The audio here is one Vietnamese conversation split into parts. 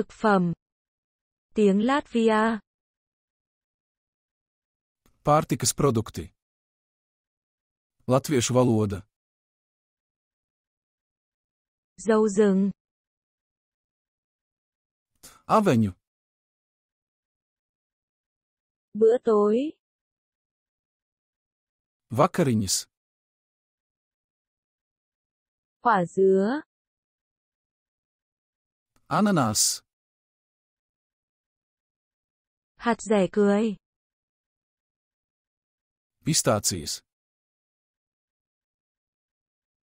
Thực phẩm. Tiếng Latvia. Pārtikas produkti. Latviešu valoda. Dâu rừng. Aveņu. Bữa tối. Vakariņas. Quả dứa. Ananas. Hạt rẻ cười. Pistácias.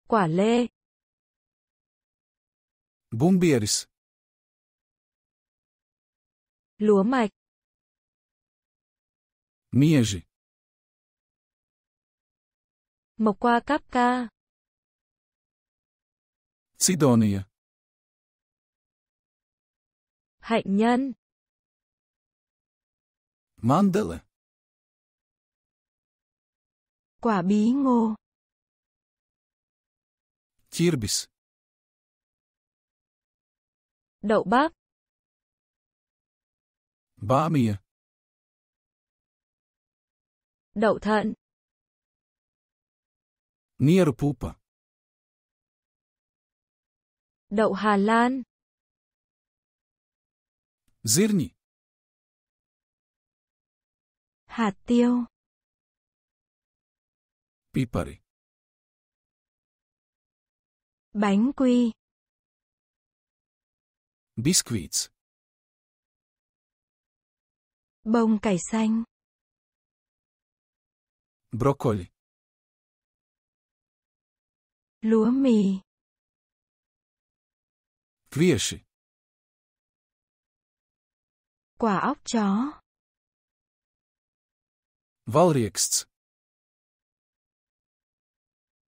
Quả lê. Bombeiros. Lúa mạch. Miege. Mộc qua cáp ca. Sidonia. Hạnh nhân. Mandala. Quả bí ngô. Kirbis. Đậu bắp. Bamia. Đậu thận. Nier pupa. Đậu Hà Lan. Zirni hạt tiêu pipari bánh quy biscuits bông cải xanh broccoli lúa mì Kvieši. quả óc chó Valrieksts.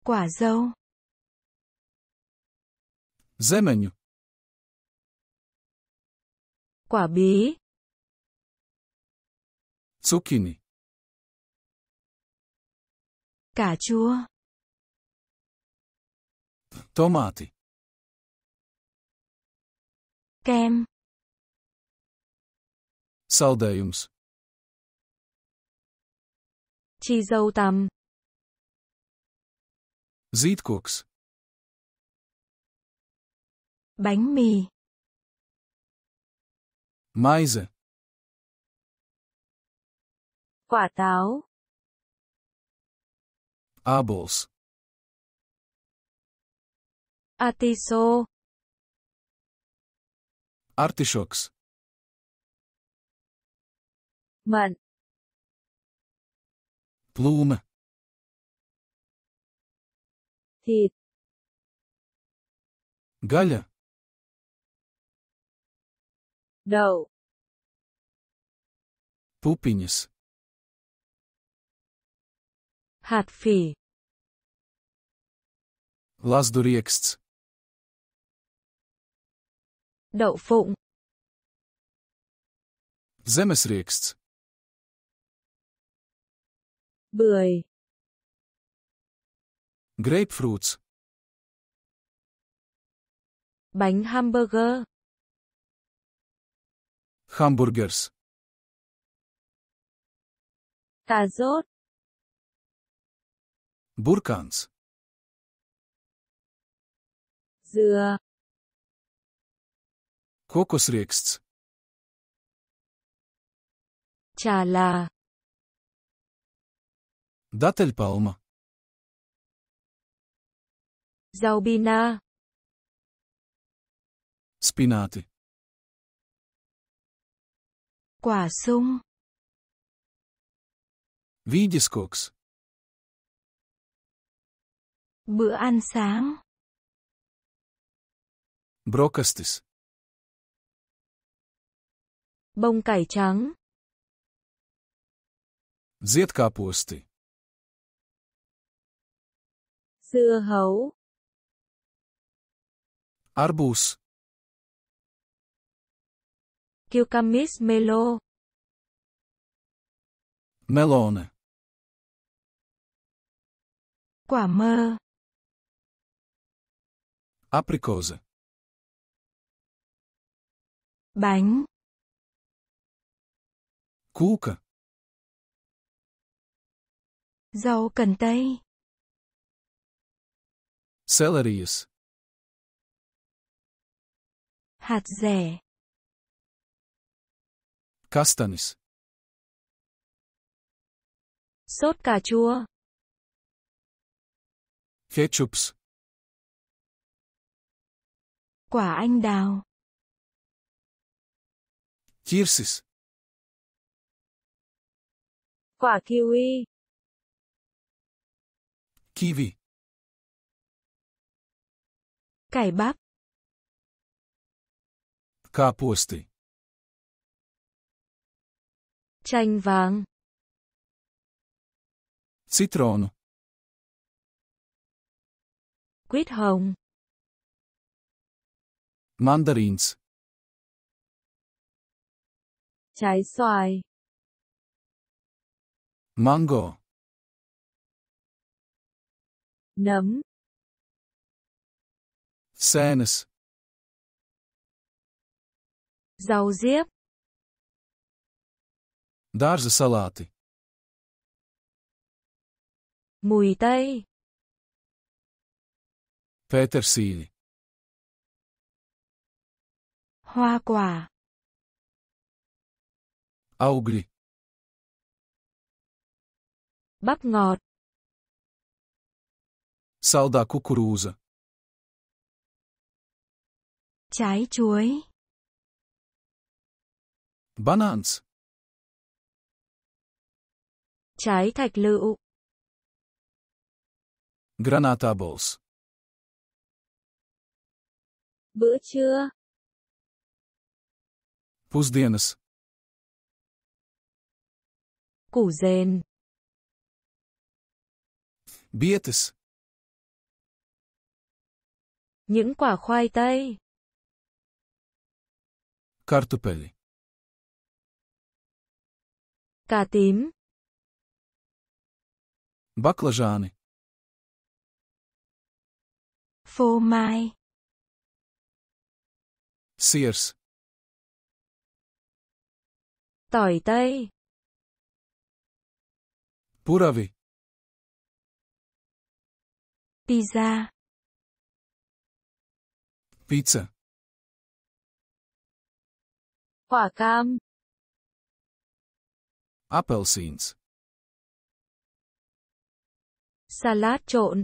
Quả dâu. Zemeņu. Quả bí. Zucchini. Cà chua. Tomati. Kem. Saldējums. chi dâu tằm. Zietkoeks. Bánh mì. Maize. Quả táo. Appels. Atiso. Artichokes. Mận. plūme, thịt gaļa, đậu, pupiņas, hạt phỉ, lazdurieksts, đậu phụng, zemesrieksts, Bưởi. Grapefruits. Bánh hamburger. Hamburgers. Cà rốt. Burkans. Dừa. Kokosrieksts. Trà là. Da Telpalma. Palma. Rau bina. Spinati. Quả sung. Vīģiskoks. Bữa ăn sáng. Brokastis. Bông cải trắng. Ziedkāposti. dưa hấu arbuz cucumis melo melone quả mơ apricose bánh cuca rau cần tây Salaries. Hạt dẻ, Kastanis. Sốt cà chua. Ketchups. Quả anh đào. Kirsis. Quả kiwi. Kiwi. Cải bắp. Капусты. Chanh vàng. Citronu. Quýt hồng. Mandarins. Trái xoài. Mango. Nấm. Sanes. Zauzie. Dārza salāti. mui tay, Pētersīļi. Hoa quả. Augļi. Bắp ngọt. Saldā kukurūza. Trái chuối. Bananas. Trái thạch lựu. Granatables. Bữa trưa. Pusdienas. Củ dền. Bietes. Những quả khoai tây. Καρτουπέλι. Cà tím. Baklažāni. Phô mai. Siers. Tỏi tây. Puravi. Pizza. Pizza. Quả cam. Appelseens. Salad trộn.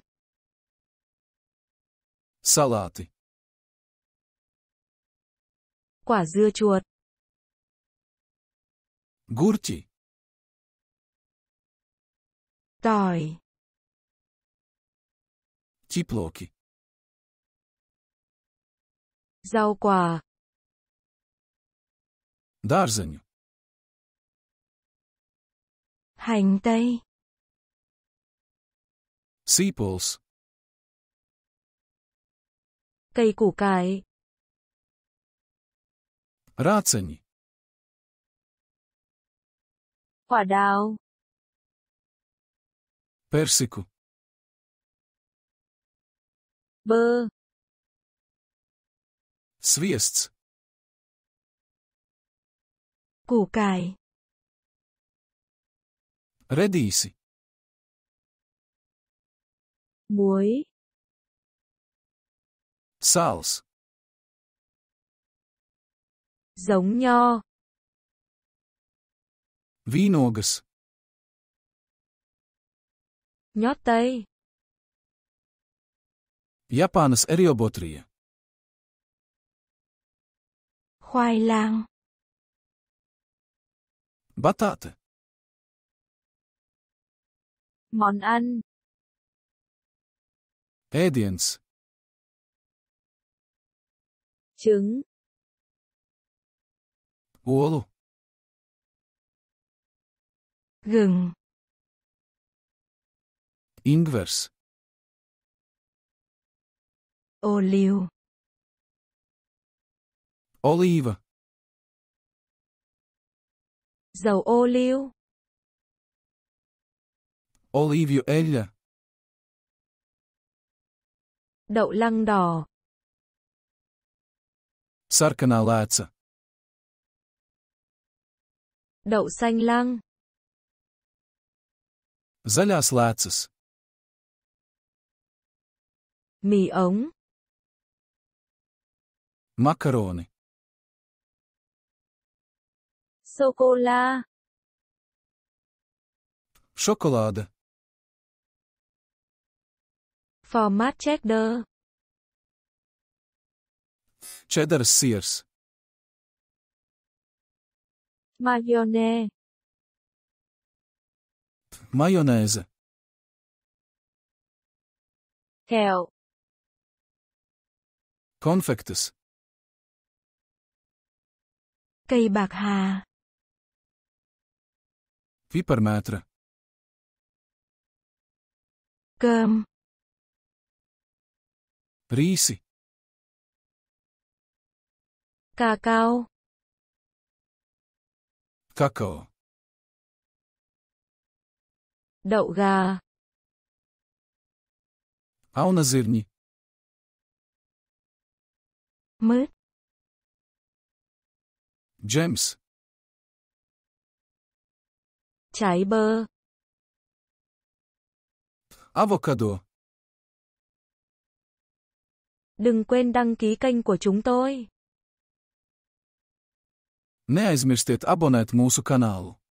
Салаты. Quả dưa chuột. Гурти. Tỏi. Теплоки. Rau quả. Dārzeņu. Hành tây. Sīpols. Cây củ cải. Rāceņi. Quả đào. Persiku. Bơ. Sviests. Củ cải. Redisi. Muối. Sals. Giống nho. Vinogas. Nhót tây. Japanas eriobotrija. Khoai lang. Batata. Món ăn. Ēdiens. Trứng. Olu. Gừng. Ingvers. Ô liu. Olīva. Dầu ô liu. Olívio elha. Đậu lăng đỏ. Sarkana lēca. Đậu xanh lăng. Zaļās lēcas. Mì ống. Makaroni. Sô-cô-la. Chocolade. Format cheddar. Cheddar Sears. mayonnaise, Maionese. Kẹo. Confectus. Cây bạc hà. Viparmatra. cam Rice. Cacau. cacau Đậu gà. Ao na zirni. Mứt. James. Trái bơ. Avocado. Đừng quên đăng ký kênh của chúng tôi. Neaizmirstiet abonēt mūsu kanālu.